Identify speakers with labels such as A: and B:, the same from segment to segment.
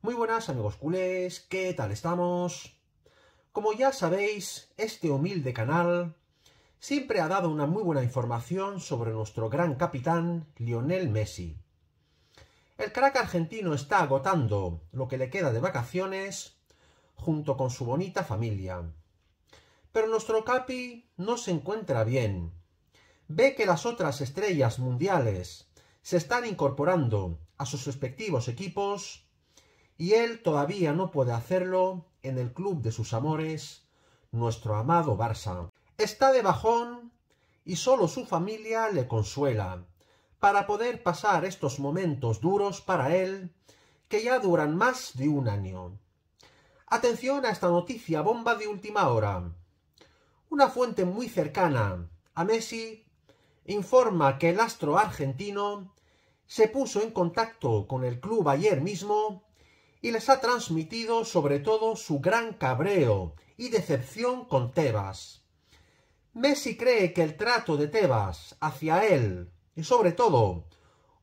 A: Muy buenas amigos culés, ¿qué tal estamos? Como ya sabéis, este humilde canal siempre ha dado una muy buena información sobre nuestro gran capitán, Lionel Messi. El crack argentino está agotando lo que le queda de vacaciones junto con su bonita familia. Pero nuestro capi no se encuentra bien. Ve que las otras estrellas mundiales se están incorporando a sus respectivos equipos y él todavía no puede hacerlo en el club de sus amores, nuestro amado Barça. Está de bajón y solo su familia le consuela, para poder pasar estos momentos duros para él, que ya duran más de un año. Atención a esta noticia bomba de última hora. Una fuente muy cercana a Messi informa que el astro argentino se puso en contacto con el club ayer mismo y les ha transmitido sobre todo su gran cabreo y decepción con Tebas. Messi cree que el trato de Tebas hacia él, y sobre todo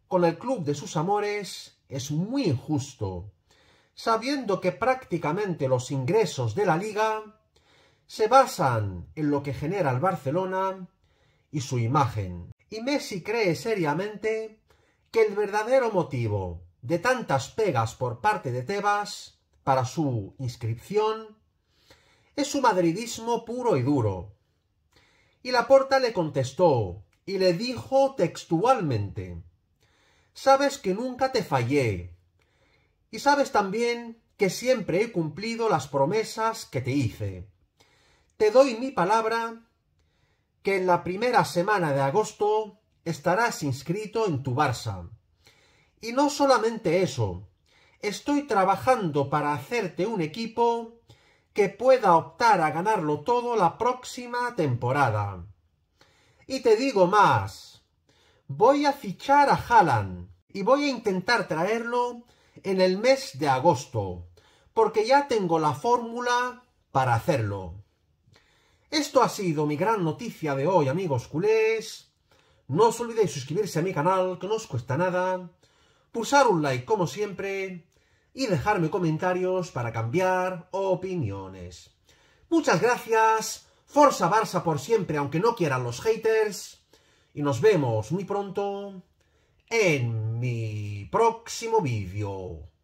A: con el club de sus amores, es muy injusto, sabiendo que prácticamente los ingresos de la liga se basan en lo que genera el Barcelona y su imagen. Y Messi cree seriamente que el verdadero motivo de tantas pegas por parte de Tebas para su inscripción es su madridismo puro y duro. Y Laporta le contestó y le dijo textualmente, sabes que nunca te fallé y sabes también que siempre he cumplido las promesas que te hice. Te doy mi palabra que en la primera semana de agosto estarás inscrito en tu Barça. Y no solamente eso, estoy trabajando para hacerte un equipo que pueda optar a ganarlo todo la próxima temporada. Y te digo más, voy a fichar a Haaland y voy a intentar traerlo en el mes de agosto, porque ya tengo la fórmula para hacerlo. Esto ha sido mi gran noticia de hoy, amigos culés. No os olvidéis suscribirse a mi canal, que no os cuesta nada pulsar un like como siempre y dejarme comentarios para cambiar opiniones. Muchas gracias, Forza Barça por siempre, aunque no quieran los haters, y nos vemos muy pronto en mi próximo vídeo.